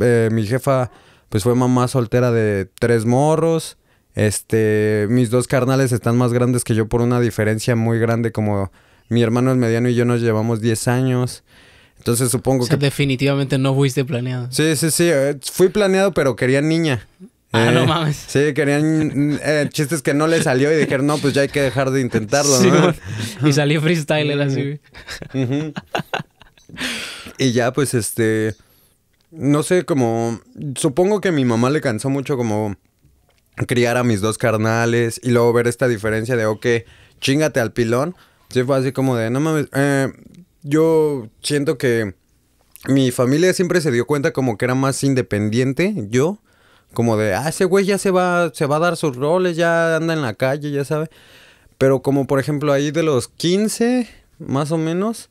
Eh, mi jefa, pues fue mamá soltera de tres morros. Este, mis dos carnales están más grandes que yo por una diferencia muy grande, como mi hermano es mediano y yo nos llevamos 10 años. Entonces supongo o sea, que. Definitivamente no fuiste planeado. Sí, sí, sí. Eh, fui planeado, pero quería niña. Ah, no eh, mames. Sí, querían chistes que no le salió y dijeron, no, pues ya hay que dejar de intentarlo, ¿no? Y salió freestyler así. y ya, pues, este no sé, como, supongo que a mi mamá le cansó mucho como criar a mis dos carnales y luego ver esta diferencia de, ok, chingate al pilón. Sí fue así como de, no mames, eh, yo siento que mi familia siempre se dio cuenta como que era más independiente, yo, como de, ah, ese güey ya se va, se va a dar sus roles, ya anda en la calle, ya sabe. Pero como por ejemplo ahí de los 15, más o menos,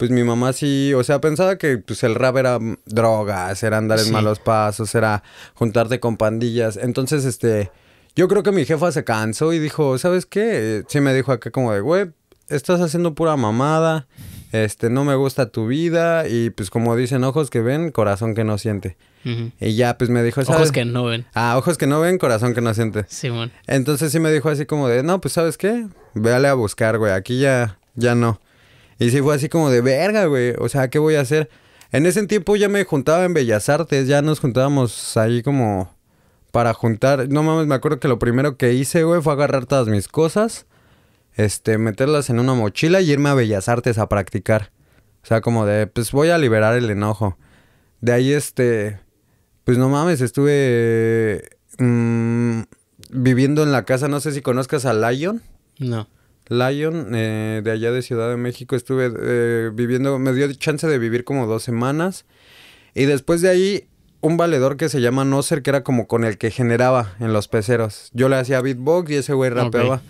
pues mi mamá sí, o sea, pensaba que pues el rap era drogas, era andar en malos pasos, era juntarte con pandillas. Entonces, este, yo creo que mi jefa se cansó y dijo, ¿sabes qué? Sí me dijo acá como de, güey, estás haciendo pura mamada, este, no me gusta tu vida y pues como dicen, ojos que ven, corazón que no siente. Y ya pues me dijo, ¿sabes? Ojos que no ven. Ah, ojos que no ven, corazón que no siente. Sí, Entonces sí me dijo así como de, no, pues ¿sabes qué? Véale a buscar, güey, aquí ya, ya no. Y sí fue así como de verga, güey. O sea, ¿qué voy a hacer? En ese tiempo ya me juntaba en Bellas Artes, ya nos juntábamos ahí como para juntar. No mames, me acuerdo que lo primero que hice, güey, fue agarrar todas mis cosas, este, meterlas en una mochila y irme a Bellas Artes a practicar. O sea, como de, pues voy a liberar el enojo. De ahí, este, pues no mames, estuve mm, viviendo en la casa. No sé si conozcas a Lion. No. Lion, eh, de allá de Ciudad de México, estuve eh, viviendo, me dio chance de vivir como dos semanas. Y después de ahí, un valedor que se llama Nocer, que era como con el que generaba en los peceros. Yo le hacía beatbox y ese güey rapeaba.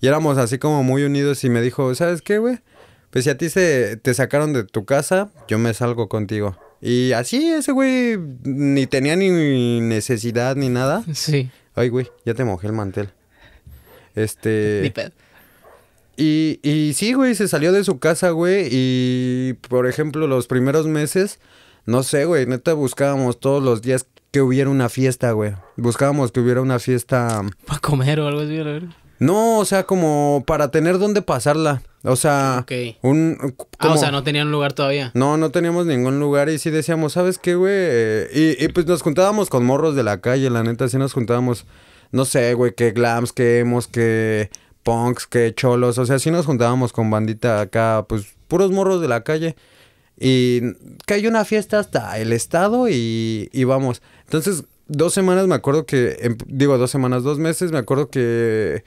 Y éramos así como muy unidos y me dijo, ¿sabes qué, güey? Pues si a ti se, te sacaron de tu casa, yo me salgo contigo. Y así ese güey ni tenía ni necesidad ni nada. Sí. Ay, güey, ya te mojé el mantel. Este... Y, y sí, güey, se salió de su casa, güey. Y, por ejemplo, los primeros meses, no sé, güey, neta buscábamos todos los días que hubiera una fiesta, güey. Buscábamos que hubiera una fiesta. Para comer o algo así, No, o sea, como para tener dónde pasarla. O sea, un... Ah, como... o sea, no tenían lugar todavía. No, no teníamos ningún lugar y sí decíamos, ¿sabes qué, güey? Y, y pues nos juntábamos con morros de la calle, la neta, sí nos juntábamos, no sé, güey, qué glams, qué hemos, qué punks, qué cholos, o sea, sí nos juntábamos con bandita acá, pues puros morros de la calle. Y que una fiesta hasta el estado y, íbamos. vamos. Entonces, dos semanas me acuerdo que, em, digo, dos semanas, dos meses, me acuerdo que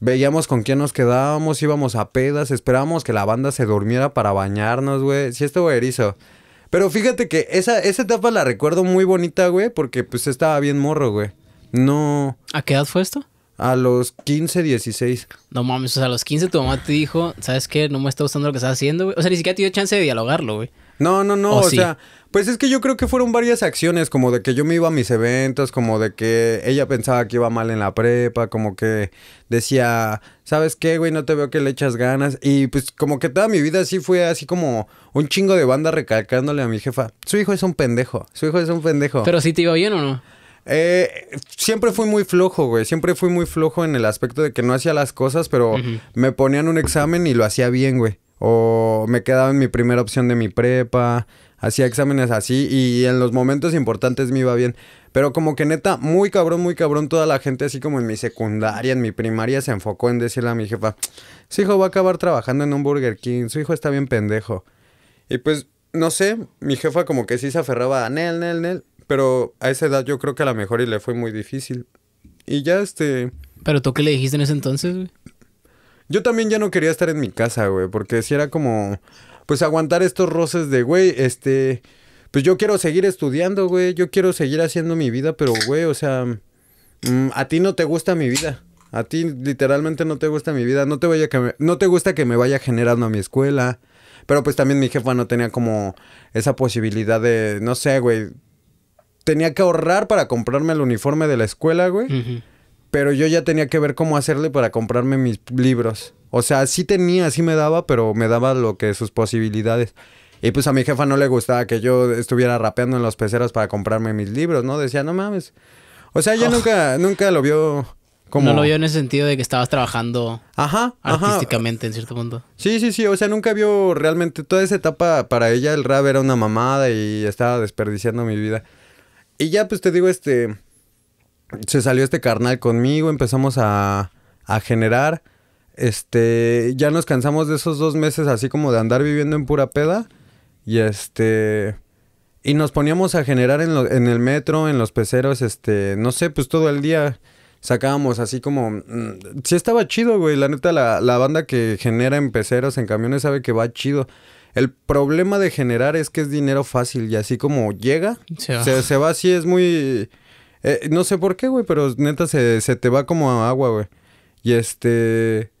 veíamos con quién nos quedábamos, íbamos a pedas, esperábamos que la banda se durmiera para bañarnos, güey. Sí, güey, erizo. Pero fíjate que esa, esa etapa la recuerdo muy bonita, güey, porque pues estaba bien morro, güey. No. ¿A qué edad fue esto? A los 15, 16. No mames, o sea, a los 15 tu mamá te dijo, ¿sabes qué? No me está gustando lo que estás haciendo, güey. O sea, ni siquiera te dio chance de dialogarlo, güey. No, no, no, o, sea, pues es que yo creo que fueron varias acciones, como de que yo me iba a mis eventos, como de que ella pensaba que iba mal en la prepa, como que decía, ¿sabes qué, güey? No te veo que le echas ganas. Y pues como que toda mi vida así fue así como un chingo de banda recalcándole a mi jefa, su hijo es un pendejo, su hijo es un pendejo. Pero si te iba bien o no? Eh, siempre fui muy flojo, güey. Siempre fui muy flojo en el aspecto de que no hacía las cosas, pero me ponían un examen y lo hacía bien, güey. O me quedaba en mi primera opción de mi prepa. Hacía exámenes así y en los momentos importantes me iba bien. Pero como que neta, muy cabrón, muy cabrón, toda la gente así como en mi secundaria, en mi primaria, se enfocó en decirle a mi jefa, su hijo va a acabar trabajando en un Burger King, su hijo está bien pendejo. Y pues, no sé, mi jefa como que sí se aferraba a Nel, Nel, Nel pero a esa edad yo creo que a la mejor y le fue muy difícil. Y ya este... ¿Pero tú qué le dijiste en ese entonces, güey? Yo también ya no quería estar en mi casa, güey, porque si era como, pues aguantar estos roces de, güey, este, pues yo quiero seguir estudiando, güey, yo quiero seguir haciendo mi vida, pero, güey, o sea, mm, a ti no te gusta mi vida. A ti literalmente no te gusta mi vida, no te, vaya que no te gusta que me vaya generando a mi escuela. Pero pues también mi jefa no tenía como esa posibilidad de, no sé, güey, tenía que ahorrar para comprarme el uniforme de la escuela, güey. Pero yo ya tenía que ver cómo hacerle para comprarme mis libros. O sea, sí tenía, sí me daba, pero me daba lo que sus posibilidades. Y pues a mi jefa no le gustaba que yo estuviera rapeando en los peceros para comprarme mis libros, ¿no? Decía, no mames. O sea, ella oh. nunca, nunca lo vio como... No lo vio en el sentido de que estabas trabajando ajá, artísticamente en cierto punto. Sí, sí, sí. O sea, nunca vio realmente toda esa etapa para ella el rap era una mamada y estaba desperdiciando mi vida. Y ya, pues te digo, este. Se salió este carnal conmigo, empezamos a, generar. Este. Ya nos cansamos de esos dos meses así como de andar viviendo en pura peda. Y este. Y nos poníamos a generar en, en el metro, en los peceros, este. No sé, pues todo el día sacábamos así como. Mm, sí, estaba chido, güey. La neta, la, la, banda que genera en peceros, en camiones, sabe que va chido. El problema de generar es que es dinero fácil y así como llega, se, va así, es muy... Eh, no sé por qué, güey, pero neta se, te va como agua, güey. Y este...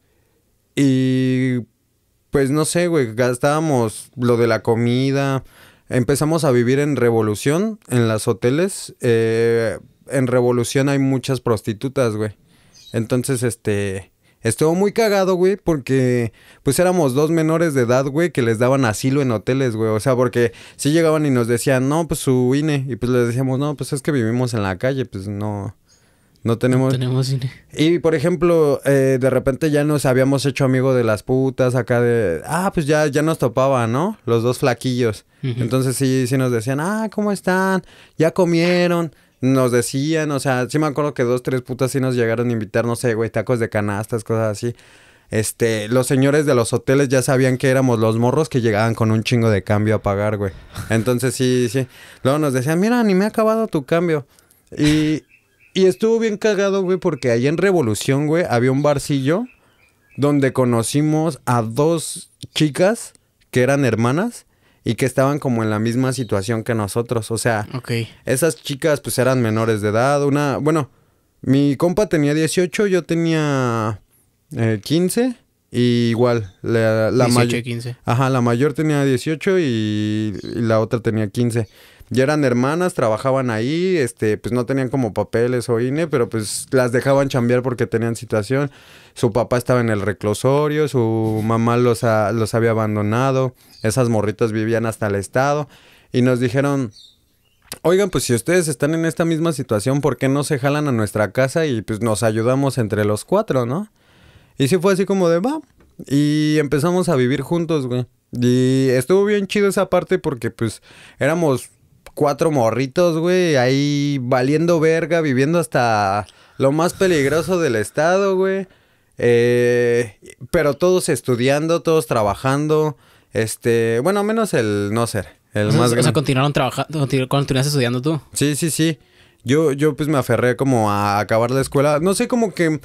Y... Pues no sé, güey, gastábamos lo de la comida, empezamos a vivir en revolución, en las hoteles. Eh, en revolución hay muchas prostitutas, güey. Entonces, este Estuvo muy cagado, güey, porque pues éramos dos menores de edad, güey, que les daban asilo en hoteles, güey. O sea, porque si sí llegaban y nos decían, no, pues su INE. Y pues les decíamos, no, pues es que vivimos en la calle, pues no. No tenemos... No tenemos INE. Y, por ejemplo, eh, de repente ya nos habíamos hecho amigo de las putas acá de... Ah, pues ya, ya nos topaba, ¿no? Los dos flaquillos. Entonces sí, sí nos decían, ah, ¿cómo están? ¿Ya comieron? nos decían, o sea, sí me acuerdo que dos, tres putas sí nos llegaron a invitar, no sé, güey, tacos de canastas, cosas así. Este, los señores de los hoteles ya sabían que éramos los morros que llegaban con un chingo de cambio a pagar, güey. Entonces sí, sí. Luego nos decían, mira, ni me ha acabado tu cambio. Y, y estuvo bien cagado, güey, porque ahí en Revolución, güey, había un barcillo donde conocimos a dos chicas que eran hermanas y que estaban como en la misma situación que nosotros. O sea, esas chicas pues eran menores de edad. Una, bueno, mi compa tenía 18, yo tenía 15. Eh, y igual, la, mayor... Ajá, la mayor tenía 18 y, y la otra tenía 15 ya eran hermanas, trabajaban ahí, este, pues no tenían como papeles o INE, pero pues las dejaban chambear porque tenían situación. Su papá estaba en el reclusorio, su mamá los, los había abandonado, esas morritas vivían hasta el estado y nos dijeron, Oigan, pues si ustedes están en esta misma situación, ¿por qué no se jalan a nuestra casa y pues nos ayudamos entre los cuatro, no? Y sí fue así como de, va. Y empezamos a vivir juntos, güey. Y estuvo bien chido esa parte porque pues éramos cuatro morritos, güey, ahí valiendo verga, viviendo hasta lo más peligroso del estado, güey. Eh, pero todos estudiando, todos trabajando. Este, bueno, menos el no ser, el más O continuaron trabajando, estudiando tú. Sí, sí, sí. Yo, yo pues me aferré como a acabar la escuela. No sé, como que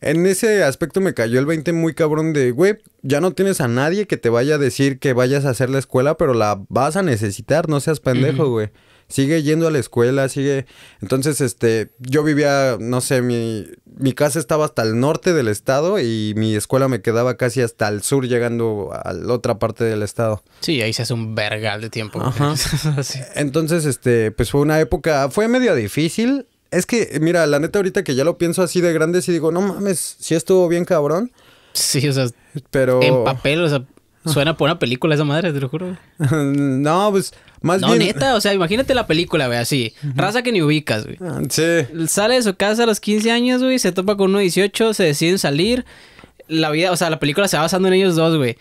en ese aspecto me cayó el 20 muy cabrón de, güey, ya no tienes a nadie que te vaya a decir que vayas a hacer la escuela, pero la vas a necesitar, no seas pendejo, güey. Sigue yendo a la escuela, sigue... Entonces, este, yo vivía, no sé, mi, mi casa estaba hasta el norte del estado y mi escuela me quedaba casi hasta el sur, llegando a la otra parte del estado. Sí, ahí se hace un vergal de tiempo. Ajá. Entonces, este, pues fue una época, fue medio difícil, es que, mira, la neta, ahorita que ya lo pienso así de grande, sí digo, no mames, si estuvo bien cabrón. Sí, o sea, pero. En papel, o sea, suena por una película esa madre, te lo juro. no, pues, más bien. No, neta, o sea, imagínate la película, güey, así. Raza que ni ubicas, güey. Ah, sí. Sale de su casa a los 15 años, güey, se topa con uno 18, se deciden salir. La vida, o sea, la película se va basando en ellos dos, güey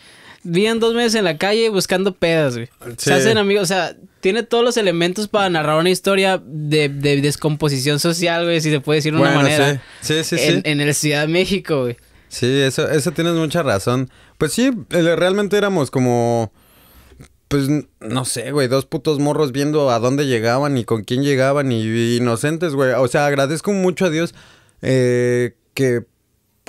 vivían dos meses en la calle buscando pedas, güey. Se hacen amigos, o sea, tiene todos los elementos para narrar una historia de, descomposición social, güey, si se puede decir de una manera. Sí, sí, sí. En, sí. en el Ciudad de México, güey. Sí, eso, eso tienes mucha razón. Pues sí, eh, realmente éramos como. Pues no sé, güey, dos putos morros viendo a dónde llegaban y con quién llegaban y, inocentes, güey. O sea, agradezco mucho a Dios eh, que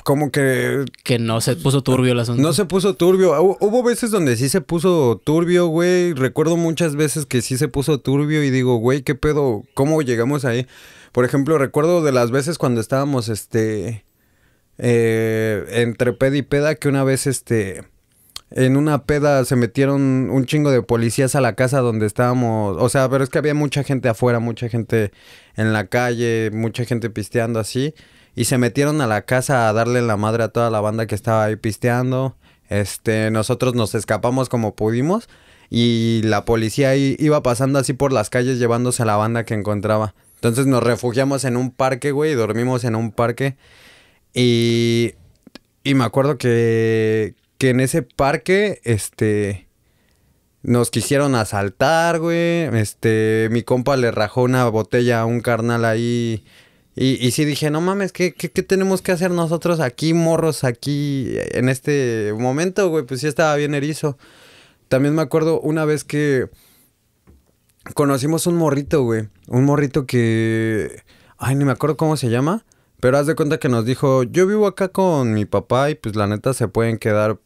como que... Que no se puso turbio el asunto. No se puso turbio. Hubo veces donde sí se puso turbio, güey. Recuerdo muchas veces que sí se puso turbio y digo, güey, ¿qué pedo? ¿Cómo llegamos ahí? Por ejemplo, recuerdo de las veces cuando estábamos, este... Eh, entre peda y peda, que una vez, este... En una peda se metieron un chingo de policías a la casa donde estábamos. O sea, pero es que había mucha gente afuera, mucha gente en la calle, mucha gente pisteando así. Y se metieron a la casa a darle la madre a toda la banda que estaba ahí pisteando. Este, nosotros nos escapamos como pudimos. Y la policía iba pasando así por las calles llevándose a la banda que encontraba. Entonces nos refugiamos en un parque, güey, y dormimos en un parque. Y, y me acuerdo que, que en ese parque, este nos quisieron asaltar, güey. Este, mi compa le rajó una botella a un carnal ahí y, y sí dije, no mames, ¿qué, ¿qué, qué, tenemos que hacer nosotros aquí, morros, aquí, en este momento, güey? Pues sí estaba bien erizo. También me acuerdo una vez que conocimos un morrito, güey. Un morrito que... Ay, ni me acuerdo cómo se llama. Pero haz de cuenta que nos dijo, yo vivo acá con mi papá y pues la neta se pueden quedar.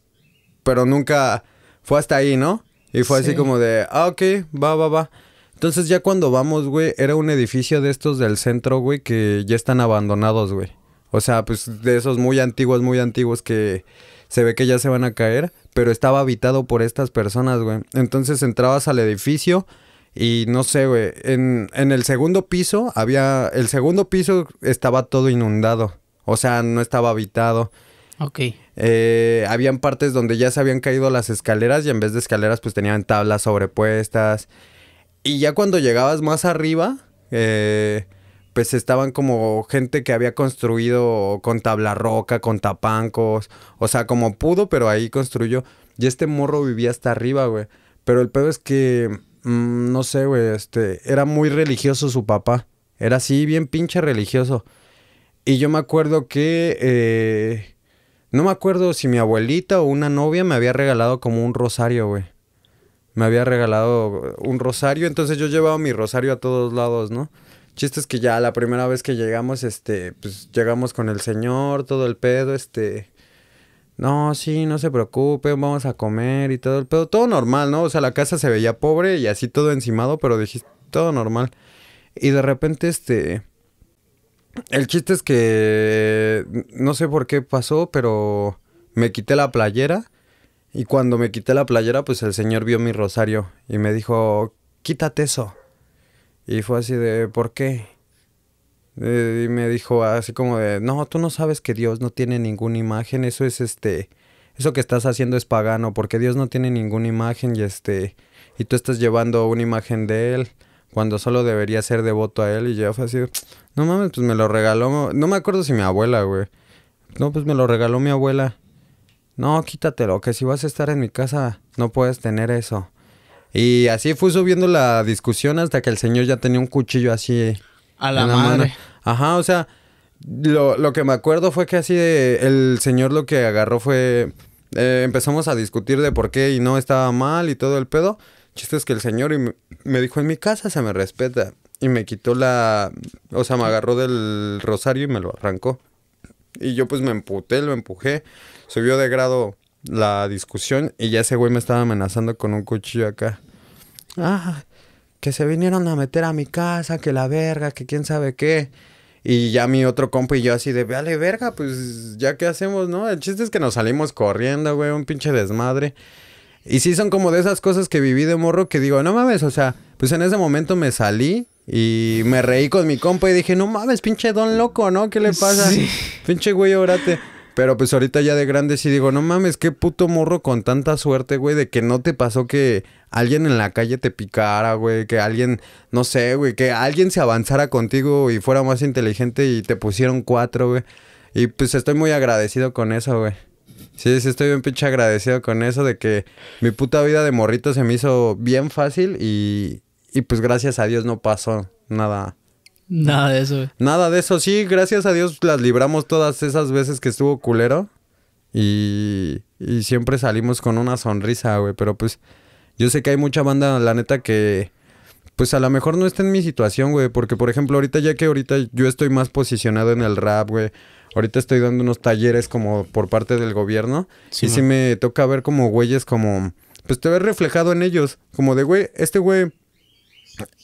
Pero nunca fue hasta ahí, ¿no? Y fue así como de, ah, ok, va, va, va. Entonces ya cuando vamos, güey, era un edificio de estos del centro, güey, que ya están abandonados, güey. O sea, pues de esos muy antiguos, muy antiguos que se ve que ya se van a caer, pero estaba habitado por estas personas, güey. Entonces entrabas al edificio y no sé, güey, en, el segundo piso había, el segundo piso estaba todo inundado, o sea, no estaba habitado. Ok. Eh, habían partes donde ya se habían caído las escaleras y en vez de escaleras pues tenían tablas sobrepuestas. Y ya cuando llegabas más arriba, eh, pues estaban como gente que había construido con tabla roca, con tapancos, o sea, como pudo, pero ahí construyó. Y este morro vivía hasta arriba, güey. Pero el pedo es que, mm, no sé, güey, este, era muy religioso su papá. Era así, bien pinche religioso. Y yo me acuerdo que, eh, no me acuerdo si mi abuelita o una novia me había regalado como un rosario, güey me había regalado un rosario, entonces yo llevaba mi rosario a todos lados, ¿no? Chiste es que ya la primera vez que llegamos, este, pues llegamos con el señor, todo el pedo, este, no, sí, no se preocupe, vamos a comer y todo el pedo, todo normal, ¿no? O sea, la casa se veía pobre y así todo encimado, pero dijiste, todo normal. Y de repente, este, el chiste es que, no sé por qué pasó, pero me quité la playera y cuando me quité la playera, pues el señor vio mi rosario y me dijo, quítate eso. Y fue así de, ¿por qué? y me dijo así como de, no, tú no sabes que Dios no tiene ninguna imagen, eso es este, eso que estás haciendo es pagano, porque Dios no tiene ninguna imagen y este, y tú estás llevando una imagen de Él cuando solo debería ser devoto a Él y yo fue así, no mames, pues me lo regaló, no me acuerdo si mi abuela, güey, no, pues me lo regaló mi abuela no, quítatelo, que si vas a estar en mi casa no puedes tener eso. Y así fue subiendo la discusión hasta que el señor ya tenía un cuchillo así. A la madre. Ajá, o sea, lo, que me acuerdo fue que así el señor lo que agarró fue... Eh, empezamos a discutir de por qué y no estaba mal y todo el pedo. Chiste es que el señor me dijo, en mi casa se me respeta. Y me quitó la... O sea, me agarró del rosario y me lo arrancó. Y yo pues me emputé, lo empujé. Subió de grado la discusión y ya ese güey me estaba amenazando con un cuchillo acá. Ah, que se vinieron a meter a mi casa, que la verga, que quién sabe qué. Y ya mi otro compa y yo así de, vale verga, pues ya qué hacemos, ¿no? El chiste es que nos salimos corriendo, güey, un pinche desmadre. Y sí son como de esas cosas que viví de morro que digo, no mames, o sea, pues en ese momento me salí y me reí con mi compa y dije, no mames, pinche don loco, ¿no? ¿Qué le pasa? Pinche güey, órate. Pero pues ahorita ya de grande sí digo, no mames, qué puto morro con tanta suerte, güey, de que no te pasó que alguien en la calle te picara, güey, que alguien, no sé, güey, que alguien se avanzara contigo y fuera más inteligente y te pusieron cuatro, güey. Y pues estoy muy agradecido con eso, güey. Sí, sí, estoy bien pinche agradecido con eso de que mi puta vida de morrito se me hizo bien fácil y, y pues gracias a Dios no pasó nada. Nada de eso, güey. Nada de eso, sí, gracias a Dios las libramos todas esas veces que estuvo culero. Y, y siempre salimos con una sonrisa, güey. Pero pues yo sé que hay mucha banda, la neta, que pues a lo mejor no está en mi situación, güey. Porque, por ejemplo, ahorita ya que ahorita yo estoy más posicionado en el rap, güey. Ahorita estoy dando unos talleres como por parte del gobierno. y sí me toca ver como güeyes como... Pues te ves reflejado en ellos. Como de, güey, este güey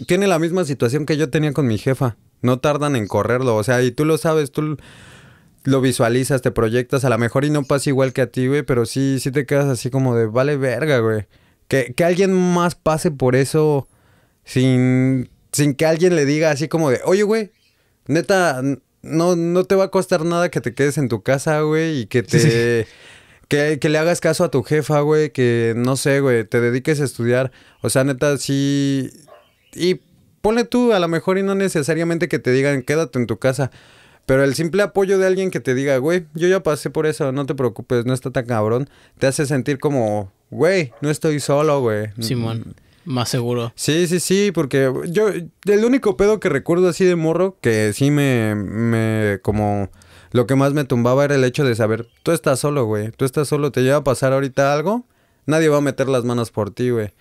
tiene la misma situación que yo tenía con mi jefa. No tardan en correrlo, o sea, y tú lo sabes, tú lo visualizas, te proyectas, a lo mejor y no pasa igual que a ti, güey, pero sí, sí te quedas así como de, vale verga, güey. Que, alguien más pase por eso sin, sin que alguien le diga así como de, oye, güey, neta, no, no te va a costar nada que te quedes en tu casa, güey, y que te... Que, que, le hagas caso a tu jefa, güey, que no sé, güey, te dediques a estudiar. O sea, neta, sí, y ponle tú, a lo mejor y no necesariamente que te digan quédate en tu casa. Pero el simple apoyo de alguien que te diga, güey, yo ya pasé por eso, no te preocupes, no está tan cabrón, te hace sentir como, güey, no estoy solo, güey. Simón, más seguro. Sí, sí, sí, porque yo, el único pedo que recuerdo así de morro, que sí me, me, como, lo que más me tumbaba era el hecho de saber, tú estás solo, güey, tú estás solo, te lleva a pasar ahorita algo, nadie va a meter las manos por ti, güey.